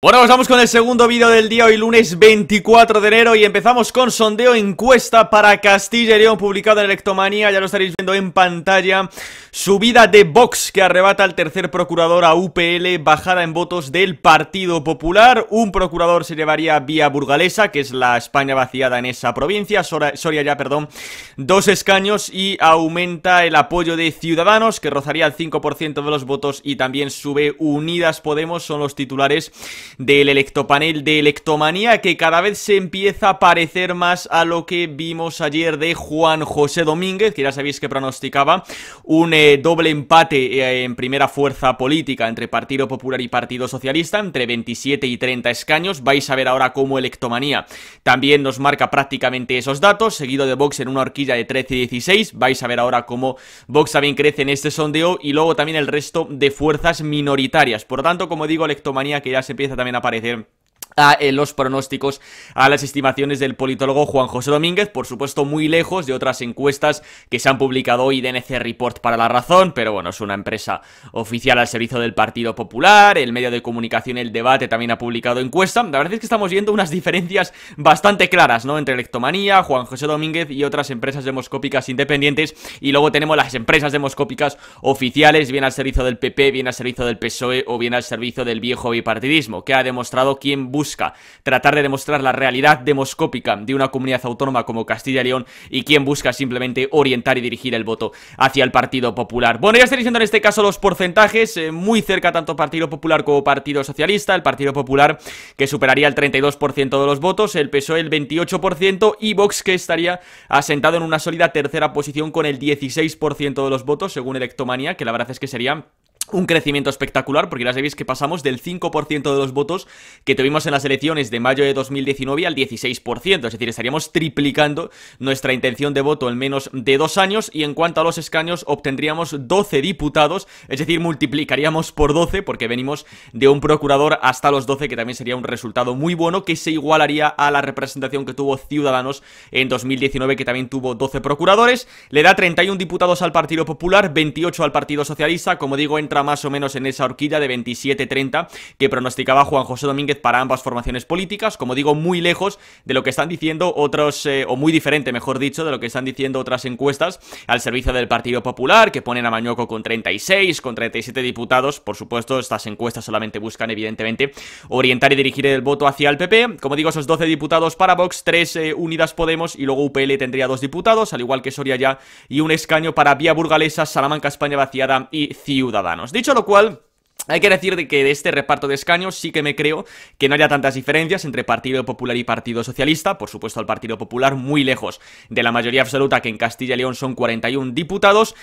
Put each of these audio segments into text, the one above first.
Bueno, pues vamos con el segundo vídeo del día, hoy lunes 24 de enero y empezamos con sondeo encuesta para Castilla y León publicado en Electomanía, ya lo estaréis viendo en pantalla, subida de Vox que arrebata al tercer procurador a UPL, bajada en votos del Partido Popular, un procurador se llevaría vía burgalesa, que es la España vaciada en esa provincia, Soria ya, perdón, dos escaños y aumenta el apoyo de Ciudadanos que rozaría el 5% de los votos y también sube Unidas Podemos, son los titulares del electopanel de electomanía que cada vez se empieza a parecer más a lo que vimos ayer de Juan José Domínguez, que ya sabéis que pronosticaba un eh, doble empate eh, en primera fuerza política entre Partido Popular y Partido Socialista, entre 27 y 30 escaños. Vais a ver ahora cómo electomanía también nos marca prácticamente esos datos, seguido de Vox en una horquilla de 13 y 16. Vais a ver ahora cómo Vox también crece en este sondeo y luego también el resto de fuerzas minoritarias. Por tanto, como digo, electomanía que ya se empieza a también aparecer a eh, los pronósticos, a las estimaciones del politólogo Juan José Domínguez, por supuesto muy lejos de otras encuestas que se han publicado hoy de Report para la razón, pero bueno, es una empresa oficial al servicio del Partido Popular, el medio de comunicación El Debate también ha publicado encuesta, la verdad es que estamos viendo unas diferencias bastante claras, ¿no? Entre Electomanía, Juan José Domínguez y otras empresas demoscópicas independientes, y luego tenemos las empresas demoscópicas oficiales, bien al servicio del PP, bien al servicio del PSOE o bien al servicio del viejo bipartidismo, que ha demostrado quién busca tratar de demostrar la realidad demoscópica de una comunidad autónoma como Castilla y León y quien busca simplemente orientar y dirigir el voto hacia el Partido Popular. Bueno, ya estoy diciendo en este caso los porcentajes, eh, muy cerca tanto Partido Popular como Partido Socialista, el Partido Popular que superaría el 32% de los votos, el PSOE el 28% y Vox que estaría asentado en una sólida tercera posición con el 16% de los votos según Electomania, que la verdad es que sería un crecimiento espectacular, porque ya sabéis que pasamos del 5% de los votos que tuvimos en las elecciones de mayo de 2019 al 16%, es decir, estaríamos triplicando nuestra intención de voto en menos de dos años y en cuanto a los escaños obtendríamos 12 diputados, es decir, multiplicaríamos por 12 porque venimos de un procurador hasta los 12, que también sería un resultado muy bueno que se igualaría a la representación que tuvo Ciudadanos en 2019, que también tuvo 12 procuradores, le da 31 diputados al Partido Popular, 28 al Partido Socialista, como digo, entra más o menos en esa horquilla de 27-30 que pronosticaba Juan José Domínguez para ambas formaciones políticas, como digo, muy lejos de lo que están diciendo otros, eh, o muy diferente, mejor dicho, de lo que están diciendo otras encuestas al servicio del Partido Popular, que ponen a Mañoco con 36, con 37 diputados, por supuesto, estas encuestas solamente buscan, evidentemente, orientar y dirigir el voto hacia el PP, como digo, esos 12 diputados para Vox, 3 eh, Unidas Podemos y luego UPL tendría dos diputados, al igual que Soria ya, y un escaño para Vía Burgalesa, Salamanca España Vaciada y Ciudadanos. Dicho lo cual... Hay que decir de que de este reparto de escaños sí que me creo que no haya tantas diferencias entre Partido Popular y Partido Socialista, por supuesto al Partido Popular muy lejos de la mayoría absoluta que en Castilla y León son 41 diputados,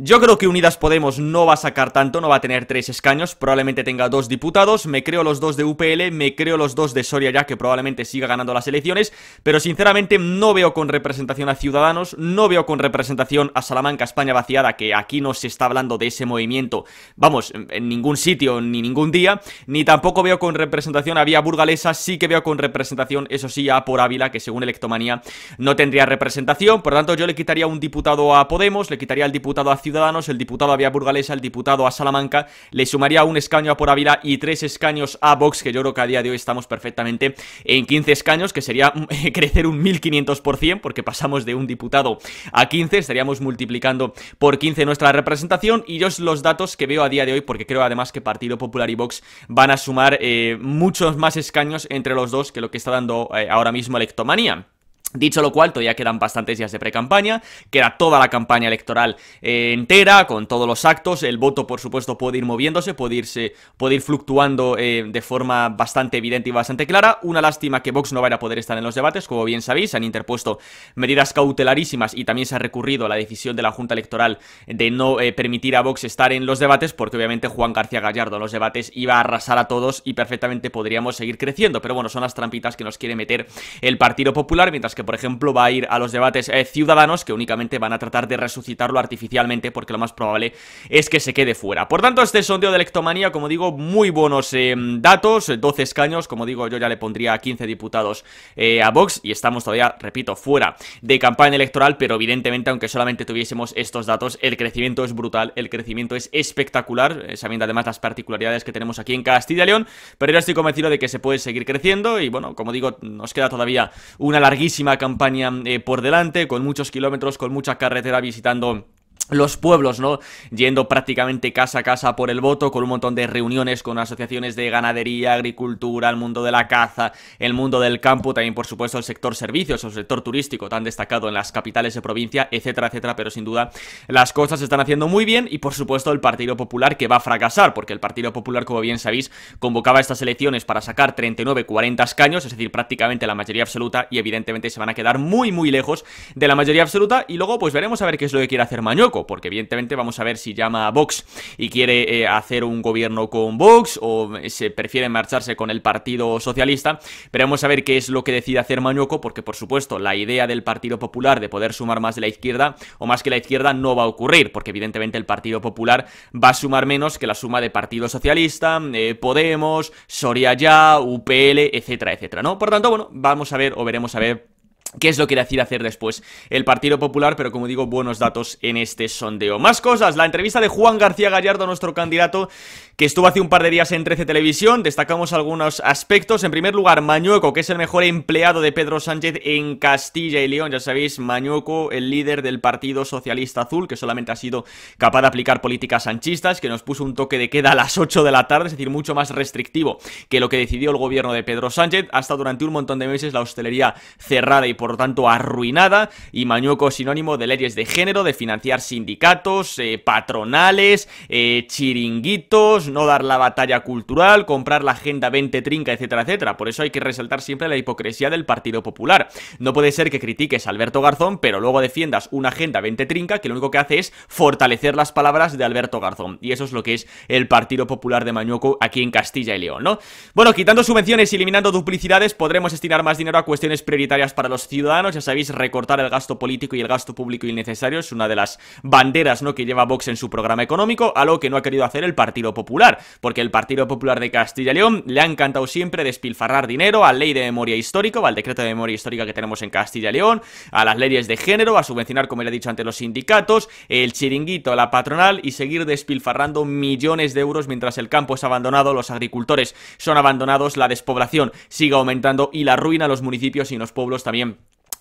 yo creo que Unidas Podemos no va a sacar tanto, no va a tener tres escaños, probablemente tenga dos diputados, me creo los dos de UPL, me creo los dos de Soria ya, que probablemente siga ganando las elecciones, pero sinceramente no veo con representación a Ciudadanos, no veo con representación a Salamanca, España vaciada, que aquí no se está hablando de ese movimiento, vamos, en ningún sitio, ni ningún día, ni tampoco veo con representación a Vía Burgalesa, sí que veo con representación, eso sí, a Por Ávila, que según Electomanía no tendría representación, por lo tanto yo le quitaría un diputado a Podemos, le quitaría el diputado a Ciudadanos, Ciudadanos, el diputado a Vía Burgalesa, el diputado a Salamanca, le sumaría un escaño a Por y tres escaños a Vox, que yo creo que a día de hoy estamos perfectamente en 15 escaños, que sería crecer un 1500%, porque pasamos de un diputado a 15, estaríamos multiplicando por 15 nuestra representación, y yo los datos que veo a día de hoy, porque creo además que Partido Popular y Vox van a sumar eh, muchos más escaños entre los dos que lo que está dando eh, ahora mismo Electomanía. Dicho lo cual, todavía quedan bastantes días de precampaña, campaña queda toda la campaña electoral eh, entera, con todos los actos, el voto por supuesto puede ir moviéndose, puede, irse, puede ir fluctuando eh, de forma bastante evidente y bastante clara. Una lástima que Vox no vaya a poder estar en los debates, como bien sabéis, han interpuesto medidas cautelarísimas y también se ha recurrido a la decisión de la Junta Electoral de no eh, permitir a Vox estar en los debates, porque obviamente Juan García Gallardo en los debates iba a arrasar a todos y perfectamente podríamos seguir creciendo, pero bueno, son las trampitas que nos quiere meter el Partido Popular, mientras que que por ejemplo va a ir a los debates eh, ciudadanos que únicamente van a tratar de resucitarlo artificialmente porque lo más probable es que se quede fuera. Por tanto, este sondeo de electomanía, como digo, muy buenos eh, datos, 12 escaños, como digo, yo ya le pondría a 15 diputados eh, a Vox y estamos todavía, repito, fuera de campaña electoral, pero evidentemente aunque solamente tuviésemos estos datos, el crecimiento es brutal, el crecimiento es espectacular, sabiendo además las particularidades que tenemos aquí en Castilla y León, pero yo estoy convencido de que se puede seguir creciendo y bueno, como digo, nos queda todavía una larguísima campaña eh, por delante, con muchos kilómetros, con mucha carretera visitando los pueblos, ¿no? Yendo prácticamente casa a casa por el voto, con un montón de reuniones con asociaciones de ganadería, agricultura, el mundo de la caza, el mundo del campo, también por supuesto el sector servicios o el sector turístico tan destacado en las capitales de provincia, etcétera, etcétera, pero sin duda las cosas se están haciendo muy bien y por supuesto el Partido Popular que va a fracasar, porque el Partido Popular, como bien sabéis, convocaba estas elecciones para sacar 39-40 escaños, es decir, prácticamente la mayoría absoluta y evidentemente se van a quedar muy, muy lejos de la mayoría absoluta y luego pues veremos a ver qué es lo que quiere hacer Mañoco porque evidentemente vamos a ver si llama a Vox y quiere eh, hacer un gobierno con Vox o eh, se prefiere marcharse con el Partido Socialista, pero vamos a ver qué es lo que decide hacer Mañuco, porque por supuesto la idea del Partido Popular de poder sumar más de la izquierda o más que la izquierda no va a ocurrir, porque evidentemente el Partido Popular va a sumar menos que la suma de Partido Socialista, eh, Podemos, Soria Ya, UPL, etcétera, etcétera, ¿no? Por tanto, bueno, vamos a ver o veremos a ver qué es lo que decide hacer después el Partido Popular, pero como digo, buenos datos en este sondeo. Más cosas, la entrevista de Juan García Gallardo, nuestro candidato, que estuvo hace un par de días en 13 Televisión, destacamos algunos aspectos. En primer lugar, Mañueco, que es el mejor empleado de Pedro Sánchez en Castilla y León, ya sabéis, Mañueco, el líder del Partido Socialista Azul, que solamente ha sido capaz de aplicar políticas sanchistas, que nos puso un toque de queda a las 8 de la tarde, es decir, mucho más restrictivo que lo que decidió el gobierno de Pedro Sánchez, hasta durante un montón de meses la hostelería cerrada y por lo tanto arruinada y Mañuco sinónimo de leyes de género, de financiar sindicatos, eh, patronales, eh, chiringuitos, no dar la batalla cultural, comprar la Agenda 20 trinca, etcétera, etcétera. Por eso hay que resaltar siempre la hipocresía del Partido Popular. No puede ser que critiques a Alberto Garzón, pero luego defiendas una Agenda 20 trinca que lo único que hace es fortalecer las palabras de Alberto Garzón. Y eso es lo que es el Partido Popular de Mañuco aquí en Castilla y León, ¿no? Bueno, quitando subvenciones y eliminando duplicidades, podremos destinar más dinero a cuestiones prioritarias para los ciudadanos, ya sabéis, recortar el gasto político y el gasto público innecesario es una de las banderas ¿no? que lleva Vox en su programa económico, a lo que no ha querido hacer el Partido Popular, porque el Partido Popular de Castilla y León le ha encantado siempre despilfarrar dinero a la ley de memoria histórica, al decreto de memoria histórica que tenemos en Castilla y León, a las leyes de género, a subvencionar, como le he dicho ante los sindicatos, el chiringuito, la patronal y seguir despilfarrando millones de euros mientras el campo es abandonado, los agricultores son abandonados, la despoblación sigue aumentando y la ruina a los municipios y los pueblos también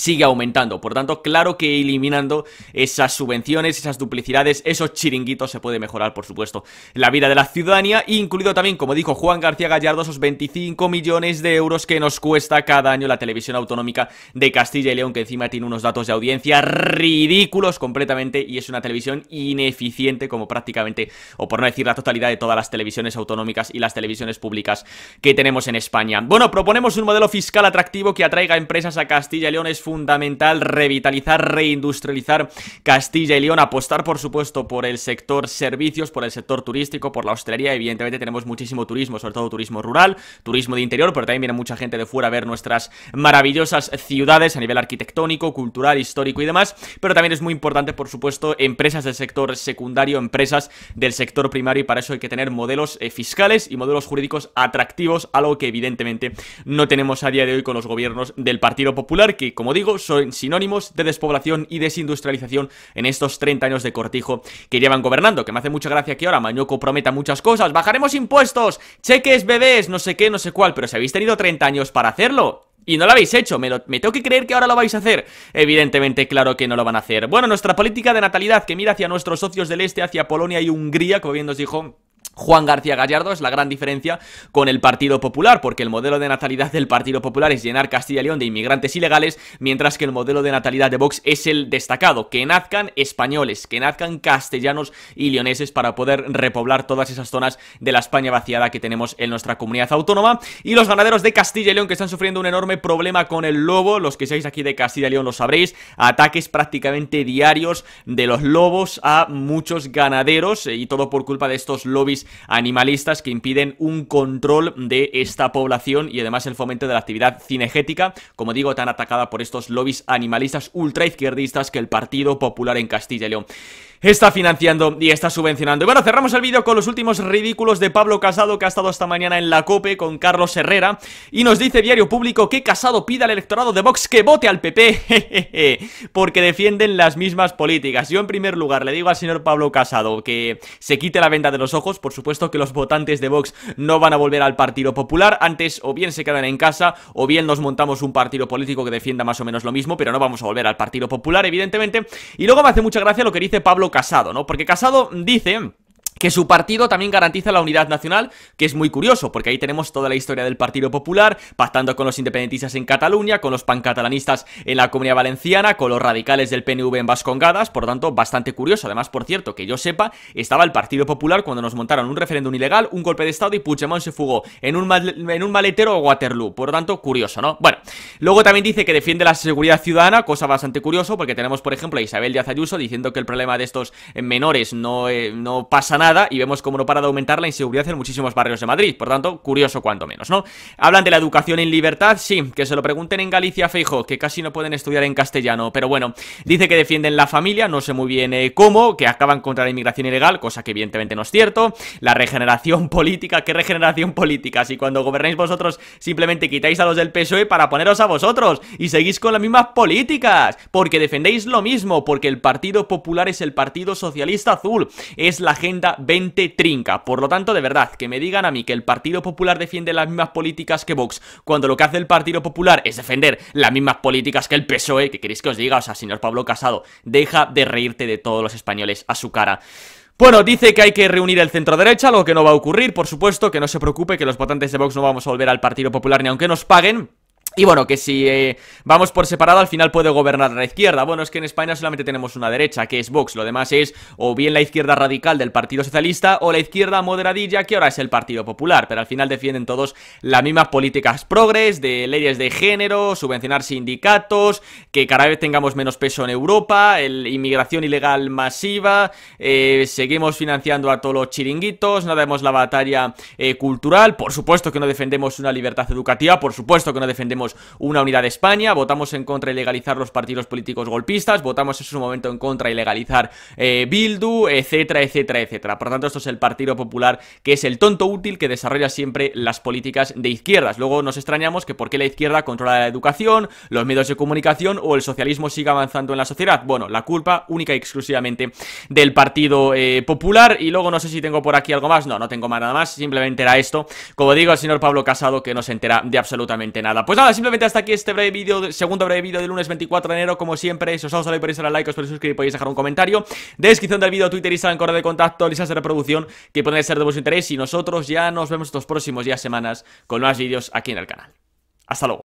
sigue aumentando. Por tanto, claro que eliminando esas subvenciones, esas duplicidades, esos chiringuitos se puede mejorar, por supuesto, la vida de la ciudadanía, incluido también, como dijo Juan García Gallardo, esos 25 millones de euros que nos cuesta cada año la televisión autonómica de Castilla y León, que encima tiene unos datos de audiencia ridículos completamente y es una televisión ineficiente como prácticamente, o por no decir la totalidad de todas las televisiones autonómicas y las televisiones públicas que tenemos en España. Bueno, proponemos un modelo fiscal atractivo que atraiga empresas a Castilla y León, fundamental revitalizar, reindustrializar Castilla y León, apostar por supuesto por el sector servicios, por el sector turístico, por la hostelería, evidentemente tenemos muchísimo turismo, sobre todo turismo rural, turismo de interior, pero también viene mucha gente de fuera a ver nuestras maravillosas ciudades a nivel arquitectónico, cultural, histórico y demás, pero también es muy importante por supuesto empresas del sector secundario, empresas del sector primario y para eso hay que tener modelos eh, fiscales y modelos jurídicos atractivos, algo que evidentemente no tenemos a día de hoy con los gobiernos del Partido Popular, que como digo, son sinónimos de despoblación y desindustrialización en estos 30 años de cortijo que llevan gobernando, que me hace mucha gracia que ahora Mañuco prometa muchas cosas, bajaremos impuestos, cheques, bebés, no sé qué, no sé cuál, pero si habéis tenido 30 años para hacerlo, y no lo habéis hecho, me, lo, me, tengo que creer que ahora lo vais a hacer Evidentemente, claro que no lo van a hacer Bueno, nuestra política de natalidad que mira hacia nuestros socios del este, hacia Polonia y Hungría, como bien nos dijo Juan García Gallardo es la gran diferencia con el Partido Popular, porque el modelo de natalidad del Partido Popular es llenar Castilla y León de inmigrantes ilegales, mientras que el modelo de natalidad de Vox es el destacado, que nazcan españoles, que nazcan castellanos y leoneses para poder repoblar todas esas zonas de la España vaciada que tenemos en nuestra comunidad autónoma. Y los ganaderos de Castilla y León que están sufriendo un enorme problema con el lobo, los que seáis aquí de Castilla y León lo sabréis, ataques prácticamente diarios de los lobos a muchos ganaderos eh, y todo por culpa de estos lobbies animalistas que impiden un control de esta población y además el fomento de la actividad cinegética, como digo, tan atacada por estos lobbies animalistas ultraizquierdistas que el Partido Popular en Castilla y León está financiando y está subvencionando. Y bueno, cerramos el vídeo con los últimos ridículos de Pablo Casado que ha estado esta mañana en la COPE con Carlos Herrera y nos dice Diario Público que Casado pida al electorado de Vox que vote al PP porque defienden las mismas políticas. Yo en primer lugar le digo al señor Pablo Casado que se quite la venda de los ojos, por supuesto que los votantes de Vox no van a volver al Partido Popular, antes o bien se quedan en casa o bien nos montamos un partido político que defienda más o menos lo mismo, pero no vamos a volver al Partido Popular evidentemente. Y luego me hace mucha gracia lo que dice Pablo Casado, ¿no? Porque Casado dice que su partido también garantiza la unidad nacional, que es muy curioso, porque ahí tenemos toda la historia del Partido Popular, pactando con los independentistas en Cataluña, con los pancatalanistas en la Comunidad Valenciana, con los radicales del PNV en Vascongadas, por tanto, bastante curioso. Además, por cierto, que yo sepa, estaba el Partido Popular cuando nos montaron un referéndum ilegal, un golpe de Estado y Puigdemont se fugó en un, en un maletero a Waterloo, por tanto, curioso, ¿no? Bueno, luego también dice que defiende la seguridad ciudadana, cosa bastante curioso, porque tenemos, por ejemplo, a Isabel Díaz Ayuso diciendo que el problema de estos menores no, eh, no pasa nada y vemos cómo no para de aumentar la inseguridad en muchísimos barrios de Madrid. Por tanto, curioso cuanto menos, ¿no? Hablan de la educación en libertad, sí, que se lo pregunten en Galicia Feijo, que casi no pueden estudiar en castellano, pero bueno, dice que defienden la familia, no sé muy bien eh, cómo, que acaban contra la inmigración ilegal, cosa que evidentemente no es cierto, la regeneración política, ¿qué regeneración política? Si cuando gobernáis vosotros simplemente quitáis a los del PSOE para poneros a vosotros y seguís con las mismas políticas, porque defendéis lo mismo, porque el Partido Popular es el Partido Socialista Azul, es la agenda 20 trinca. Por lo tanto, de verdad, que me digan a mí que el Partido Popular defiende las mismas políticas que Vox, cuando lo que hace el Partido Popular es defender las mismas políticas que el PSOE, que queréis que os diga, o sea, señor Pablo Casado, deja de reírte de todos los españoles a su cara. Bueno, dice que hay que reunir el centro derecha, lo que no va a ocurrir, por supuesto, que no se preocupe, que los votantes de Vox no vamos a volver al Partido Popular ni aunque nos paguen. Y bueno, que si eh, vamos por separado al final puede gobernar la izquierda. Bueno, es que en España solamente tenemos una derecha, que es Vox. Lo demás es o bien la izquierda radical del Partido Socialista o la izquierda moderadilla, que ahora es el Partido Popular. Pero al final defienden todos las mismas políticas progres, de leyes de género, subvencionar sindicatos, que cada vez tengamos menos peso en Europa, el, inmigración ilegal masiva, eh, seguimos financiando a todos los chiringuitos, no damos la batalla eh, cultural. Por supuesto que no defendemos una libertad educativa, por supuesto que no defendemos una unidad de España, votamos en contra de legalizar los partidos políticos golpistas, votamos en su momento en contra y legalizar eh, Bildu, etcétera, etcétera, etcétera. Por tanto, esto es el Partido Popular, que es el tonto útil que desarrolla siempre las políticas de izquierdas. Luego nos extrañamos que por qué la izquierda controla la educación, los medios de comunicación o el socialismo siga avanzando en la sociedad. Bueno, la culpa única y exclusivamente del Partido eh, Popular. Y luego no sé si tengo por aquí algo más. No, no tengo más nada más. Simplemente era esto. Como digo, el señor Pablo Casado que no se entera de absolutamente nada. Pues nada simplemente hasta aquí este breve vídeo, segundo breve vídeo del lunes 24 de enero, como siempre, si os ha gustado podéis dar like, os podéis suscribir, podéis dejar un comentario, descripción del vídeo, Twitter, Instagram, correo de contacto, listas de reproducción que pueden ser de vuestro interés y nosotros ya nos vemos estos próximos días, semanas con más vídeos aquí en el canal. Hasta luego.